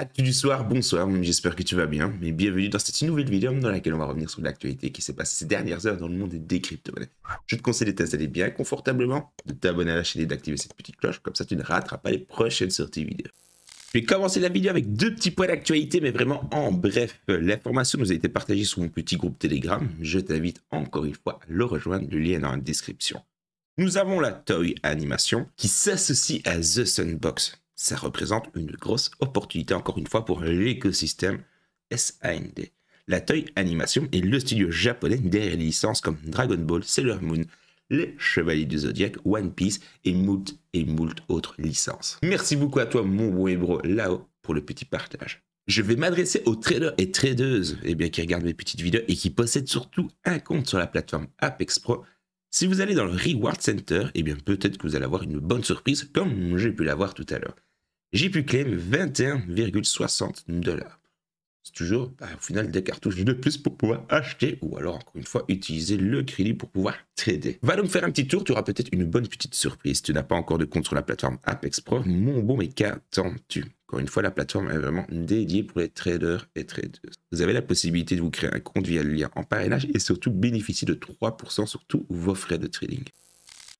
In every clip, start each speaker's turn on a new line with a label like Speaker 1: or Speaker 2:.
Speaker 1: Actu du soir, bonsoir, j'espère que tu vas bien et bienvenue dans cette nouvelle vidéo dans laquelle on va revenir sur l'actualité qui s'est passée ces dernières heures dans le monde des crypto-monnaies. Je te conseille de t'installer bien confortablement, de t'abonner à la chaîne et d'activer cette petite cloche, comme ça tu ne rateras pas les prochaines sorties vidéo. Je vais commencer la vidéo avec deux petits points d'actualité, mais vraiment en bref. L'information nous a été partagée sur mon petit groupe Telegram. Je t'invite encore une fois à le rejoindre, le lien est dans la description. Nous avons la Toy Animation qui s'associe à The Sunbox ça représente une grosse opportunité encore une fois pour l'écosystème SAND. La Toei Animation est le studio japonais derrière les licences comme Dragon Ball, Sailor Moon, Les Chevaliers du Zodiac, One Piece et moult et moult autres licences. Merci beaucoup à toi mon bon hébreu là-haut pour le petit partage. Je vais m'adresser aux traders et tradeuses eh bien, qui regardent mes petites vidéos et qui possèdent surtout un compte sur la plateforme Apex Pro si vous allez dans le Reward Center, eh bien peut-être que vous allez avoir une bonne surprise comme j'ai pu l'avoir tout à l'heure. J'ai pu claim 21,60 dollars. C'est toujours bah, au final des cartouches de plus pour pouvoir acheter ou alors encore une fois utiliser le crédit pour pouvoir trader. Va donc faire un petit tour, tu auras peut-être une bonne petite surprise. tu n'as pas encore de compte sur la plateforme Apex Pro, mon bon mais qu'attends-tu encore une fois, la plateforme est vraiment dédiée pour les traders et traders. Vous avez la possibilité de vous créer un compte via le lien en parrainage et surtout bénéficier de 3% sur tous vos frais de trading.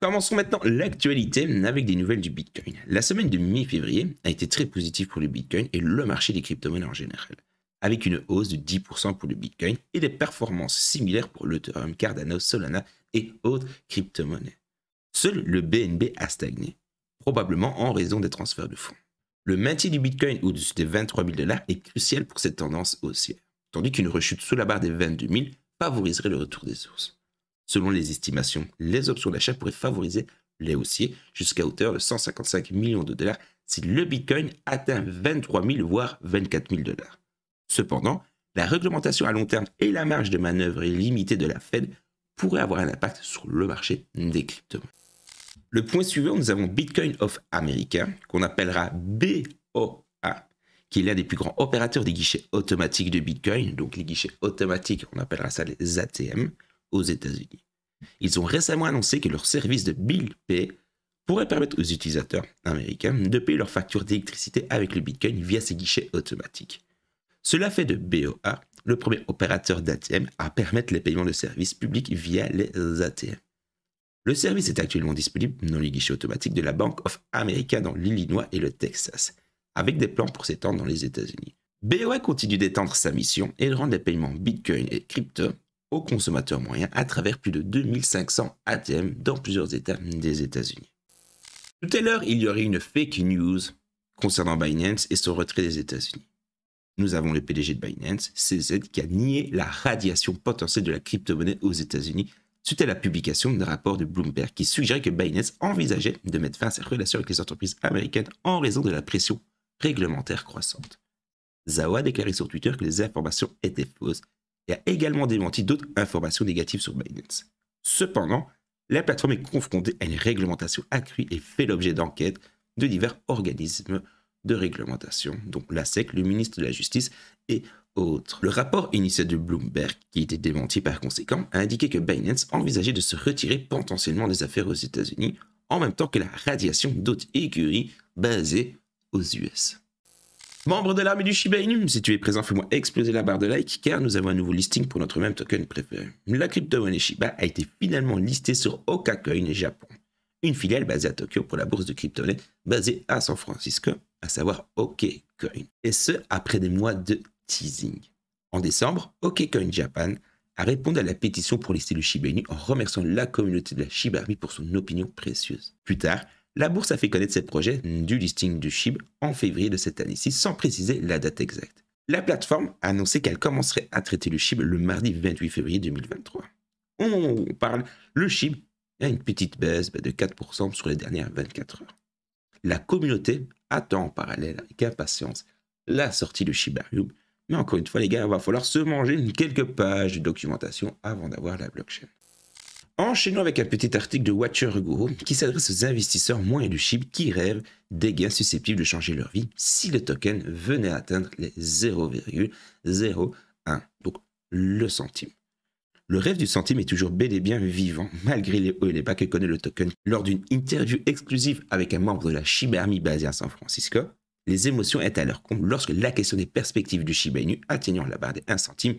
Speaker 1: Commençons maintenant l'actualité avec des nouvelles du Bitcoin. La semaine de mi-février a été très positive pour le Bitcoin et le marché des crypto-monnaies en général, avec une hausse de 10% pour le Bitcoin et des performances similaires pour l'Ethereum, Cardano, Solana et autres crypto-monnaies. Seul le BNB a stagné, probablement en raison des transferts de fonds. Le maintien du Bitcoin au-dessus des 23 000 dollars est crucial pour cette tendance haussière, tandis qu'une rechute sous la barre des 22 000 favoriserait le retour des sources. Selon les estimations, les options d'achat pourraient favoriser les haussiers jusqu'à hauteur de 155 millions de dollars si le Bitcoin atteint 23 000 voire 24 000 dollars. Cependant, la réglementation à long terme et la marge de manœuvre limitée de la Fed pourraient avoir un impact sur le marché des cryptos. Le point suivant, nous avons Bitcoin of America, qu'on appellera BOA, qui est l'un des plus grands opérateurs des guichets automatiques de Bitcoin. Donc les guichets automatiques, on appellera ça les ATM aux États-Unis. Ils ont récemment annoncé que leur service de Bill Pay pourrait permettre aux utilisateurs américains de payer leurs factures d'électricité avec le Bitcoin via ses guichets automatiques. Cela fait de BOA le premier opérateur d'ATM à permettre les paiements de services publics via les ATM. Le service est actuellement disponible dans les guichets automatiques de la Bank of America dans l'Illinois et le Texas, avec des plans pour s'étendre dans les États-Unis. BOA continue d'étendre sa mission et de rendre les paiements Bitcoin et crypto aux consommateurs moyens à travers plus de 2500 ATM dans plusieurs États des États-Unis. Tout à l'heure, il y aurait une fake news concernant Binance et son retrait des États-Unis. Nous avons le PDG de Binance, CZ, qui a nié la radiation potentielle de la crypto-monnaie aux États-Unis suite à la publication d'un rapport de Bloomberg qui suggérait que Binance envisageait de mettre fin à ses relations avec les entreprises américaines en raison de la pression réglementaire croissante. Zawa a déclaré sur Twitter que les informations étaient fausses a également démenti d'autres informations négatives sur Binance. Cependant, la plateforme est confrontée à une réglementation accrue et fait l'objet d'enquêtes de divers organismes de réglementation, dont la SEC, le ministre de la Justice et autres. Le rapport initial de Bloomberg, qui était démenti par conséquent, a indiqué que Binance envisageait de se retirer potentiellement des affaires aux États-Unis en même temps que la radiation d'autres écuries basées aux US. Membre de l'armée du Shiba Inu, si tu es présent, fais-moi exploser la barre de like car nous avons un nouveau listing pour notre même token préféré. La crypto-monnaie Shiba a été finalement listée sur Okacoin Japon, une filiale basée à Tokyo pour la bourse de crypto-monnaie basée à San Francisco, à savoir OKCoin. Et ce, après des mois de teasing. En décembre, OKCoin Japan a répondu à la pétition pour lister le Shiba Inu en remerciant la communauté de la Shiba Army pour son opinion précieuse. Plus tard, la bourse a fait connaître ses projets du listing du SHIB en février de cette année-ci sans préciser la date exacte. La plateforme a annoncé qu'elle commencerait à traiter le SHIB le mardi 28 février 2023. On parle, le SHIB a une petite baisse bah, de 4% sur les dernières 24 heures. La communauté attend en parallèle avec impatience la sortie de Shibarium, mais encore une fois les gars, il va falloir se manger quelques pages de documentation avant d'avoir la blockchain. Enchaînons avec un petit article de Watcher Guru qui s'adresse aux investisseurs moins Shiba qui rêvent des gains susceptibles de changer leur vie si le token venait à atteindre les 0,01, donc le centime. Le rêve du centime est toujours bel et bien vivant, malgré les hauts et les bas que connaît le token. Lors d'une interview exclusive avec un membre de la Shiba Army basée à San Francisco, les émotions étaient à leur compte lorsque la question des perspectives du Shiba Inu atteignant la barre des 1 centime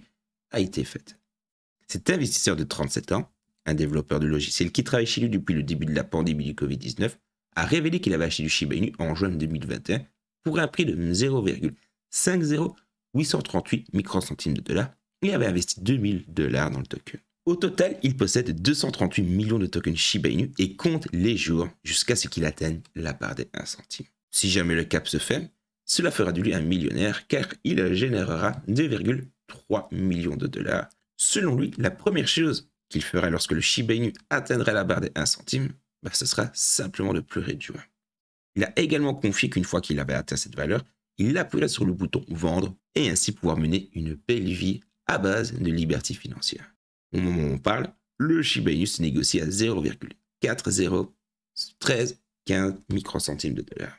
Speaker 1: a été faite. Cet investisseur de 37 ans un développeur de logiciels qui travaille chez lui depuis le début de la pandémie du Covid-19, a révélé qu'il avait acheté du Shiba Inu en juin 2021 pour un prix de 0,50838 microcentimes de dollars et avait investi 2000 dollars dans le token. Au total, il possède 238 millions de tokens Shiba Inu et compte les jours jusqu'à ce qu'il atteigne la barre des 1 centime. Si jamais le cap se fait, cela fera de lui un millionnaire car il générera 2,3 millions de dollars. Selon lui, la première chose qu'il ferait lorsque le Shiba Inu atteindrait la barre des 1 centime, bah, ce sera simplement de pleurer du Il a également confié qu'une fois qu'il avait atteint cette valeur, il appuierait sur le bouton Vendre et ainsi pouvoir mener une belle vie à base de liberté financière. Au moment où on parle, le Shiba Inu se négocie à 0,401315 microcentimes de dollars.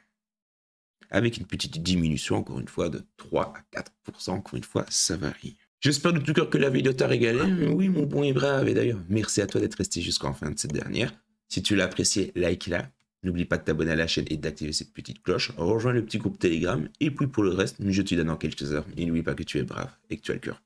Speaker 1: Avec une petite diminution, encore une fois, de 3 à 4%, encore une fois, ça varie. J'espère de tout cœur que la vidéo t'a régalé. Ah, oui, mon bon et brave. Et d'ailleurs, merci à toi d'être resté jusqu'en fin de cette dernière. Si tu l'as apprécié, like-la. N'oublie pas de t'abonner à la chaîne et d'activer cette petite cloche. Rejoins le petit groupe Telegram. Et puis pour le reste, je te donne dans quelques heures. Et n'oublie pas que tu es brave et que tu as le cœur pur.